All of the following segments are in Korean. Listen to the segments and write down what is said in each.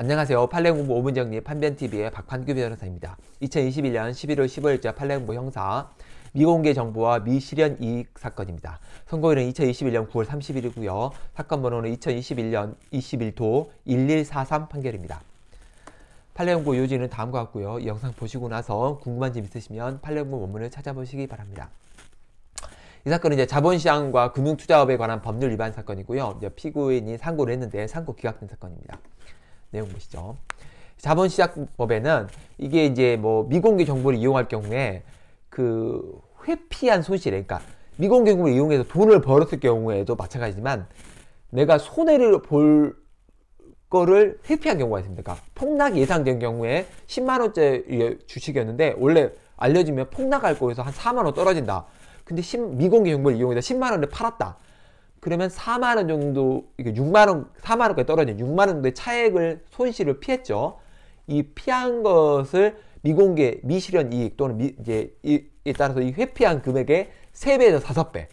안녕하세요. 판례공부 5문 정리 판변TV의 박판규 변호사입니다. 2021년 11월 15일자 판례공부 형사 미공개 정보와 미실현 이익 사건입니다. 선고일은 2021년 9월 30일이고요. 사건 번호는 2021년 21도 1143 판결입니다. 판례연구 요지는 다음과 같고요. 이 영상 보시고 나서 궁금한 점 있으시면 판례연구 원문을 찾아보시기 바랍니다. 이 사건은 이제 자본시장과 금융투자업에 관한 법률 위반 사건이고요. 피고인이 상고를 했는데 상고 기각된 사건입니다. 내용 보시죠. 자본 시작법에는 이게 이제 뭐 미공개 정보를 이용할 경우에 그 회피한 손실, 그러니까 미공개 정보를 이용해서 돈을 벌었을 경우에도 마찬가지지만 내가 손해를 볼 거를 회피한 경우가 있습니다. 그러니까 폭락 예상된 경우에 10만 원짜리 주식이었는데 원래 알려지면 폭락할 거에서 한 4만 원 떨어진다. 근데 10, 미공개 정보를 이용해서 10만 원을 팔았다. 그러면 4만 원 정도 6만 원, 4만 원까지 떨어진 6만 원 정도의 차액을 손실을 피했죠. 이 피한 것을 미공개, 미실현 이익 또는 미, 이제 이에 따라서 이 회피한 금액의 3배에서 5배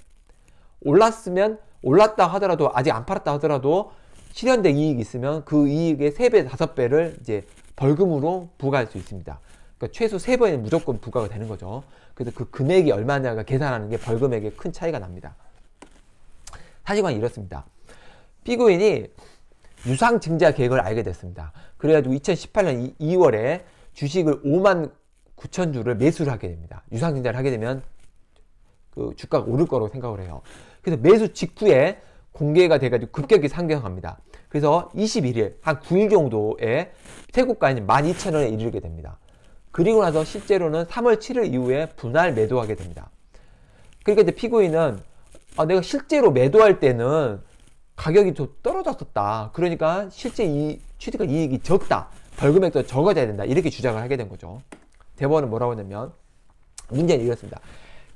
올랐으면 올랐다 하더라도 아직 안 팔았다 하더라도 실현된 이익이 있으면 그 이익의 3배, 5배를 이제 벌금으로 부과할 수 있습니다. 그러니까 최소 3번에는 무조건 부과가 되는 거죠. 그래서 그 금액이 얼마냐가 계산하는 게벌금액의큰 차이가 납니다. 사실관 이렇습니다. 피고인이 유상증자 계획을 알게 됐습니다. 그래가지고 2018년 2, 월에 주식을 5만 9천 주를 매수를 하게 됩니다. 유상증자를 하게 되면 그 주가가 오를 거라고 생각을 해요. 그래서 매수 직후에 공개가 돼가지고 급격히 상경합니다 그래서 21일, 한 9일 정도에 세고가인 12,000원에 이르게 됩니다. 그리고 나서 실제로는 3월 7일 이후에 분할 매도하게 됩니다. 그러니까 이제 피고인은 아, 내가 실제로 매도할 때는 가격이 좀 떨어졌었다. 그러니까 실제 이 취득한 이익이 적다. 벌금액도 적어져야 된다. 이렇게 주장을 하게 된 거죠. 대법원은 뭐라고 하냐면 문제는 이렇습니다.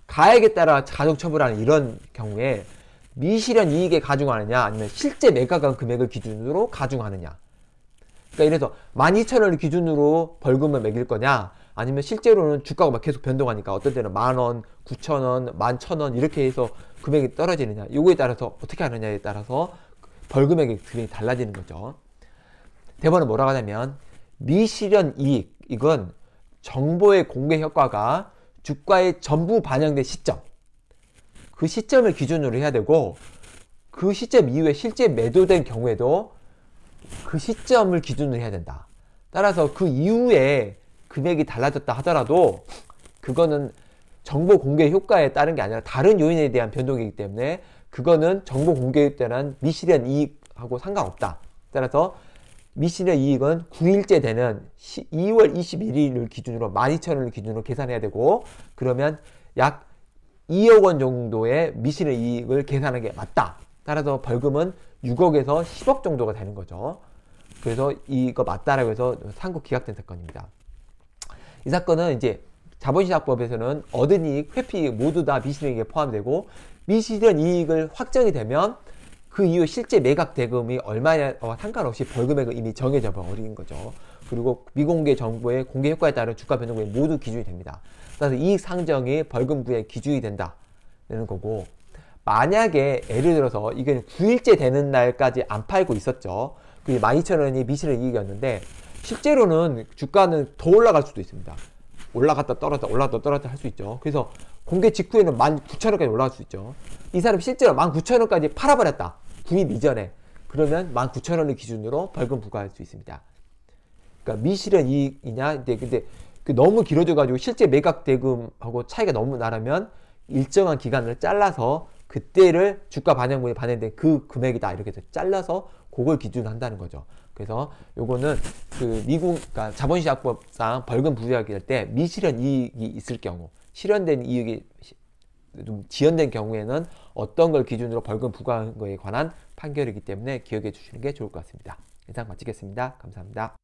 가액에 따라 가중 처분하는 이런 경우에 미실현 이익에 가중하느냐 아니면 실제 매각한 금액을 기준으로 가중하느냐. 그러니까 이래서 12,000원을 기준으로 벌금을 매길 거냐 아니면 실제로는 주가가 막 계속 변동하니까 어떤 때는 만 원, 구천 원, 만천 원 이렇게 해서 금액이 떨어지느냐 요거에 따라서 어떻게 하느냐에 따라서 벌금액이 굉장히 달라지는 거죠. 대번원은 뭐라고 하냐면 미실현 이익 이건 정보의 공개 효과가 주가에 전부 반영된 시점 그 시점을 기준으로 해야 되고 그 시점 이후에 실제 매도된 경우에도 그 시점을 기준으로 해야 된다. 따라서 그 이후에 금액이 달라졌다 하더라도 그거는 정보 공개 효과에 따른 게 아니라 다른 요인에 대한 변동이기 때문에 그거는 정보 공개에 따른 미실현 이익하고 상관없다. 따라서 미실현 이익은 9일째 되는 2월 21일을 기준으로 12,000원을 기준으로 계산해야 되고 그러면 약 2억 원 정도의 미실현 이익을 계산한게 맞다. 따라서 벌금은 6억에서 10억 정도가 되는 거죠. 그래서 이거 맞다라고 해서 상고 기각된 사건입니다. 이 사건은 이제 자본시장법에서는 얻은 이익, 회피 모두 다 미실행에 포함되고 미실현 이익을 확정이 되면 그 이후 실제 매각 대금이 얼마냐 어, 상관없이 벌금액은 이미 정해져 버린 거죠. 그리고 미공개 정보의 공개 효과에 따른 주가 변동액 모두 기준이 됩니다. 따라서 이익 상정이 벌금구의 기준이 된다는 거고 만약에 예를 들어서 이게 9일째 되는 날까지 안 팔고 있었죠. 그 12,000원이 미실현 이익이었는데 실제로는 주가는 더 올라갈 수도 있습니다. 올라갔다 떨어졌다 올라갔다 떨어졌다 할 수 있죠. 그래서 공개 직후에는 19,000원까지 올라갈 수 있죠. 이 사람이 실제로 19,000원까지 팔아버렸다. 구입 이전에. 그러면 19,000원을 기준으로 벌금 부과할 수 있습니다. 그러니까 미실현 이익이냐 근데, 근데 그 너무 길어져가지고 실제 매각 대금하고 차이가 너무 나라면 일정한 기간을 잘라서 그때를 주가 반영분에 반영된 그 금액이다 이렇게 해서 잘라서 그걸 기준으로 한다는 거죠. 그래서 요거는 그 미국 그러니까 자본시장법상 벌금 부과하게 될 때 미실현 이익이 있을 경우 실현된 이익이 좀 지연된 경우에는 어떤 걸 기준으로 벌금 부과한 거에 관한 판결이기 때문에 기억해 주시는 게 좋을 것 같습니다. 이상 마치겠습니다. 감사합니다.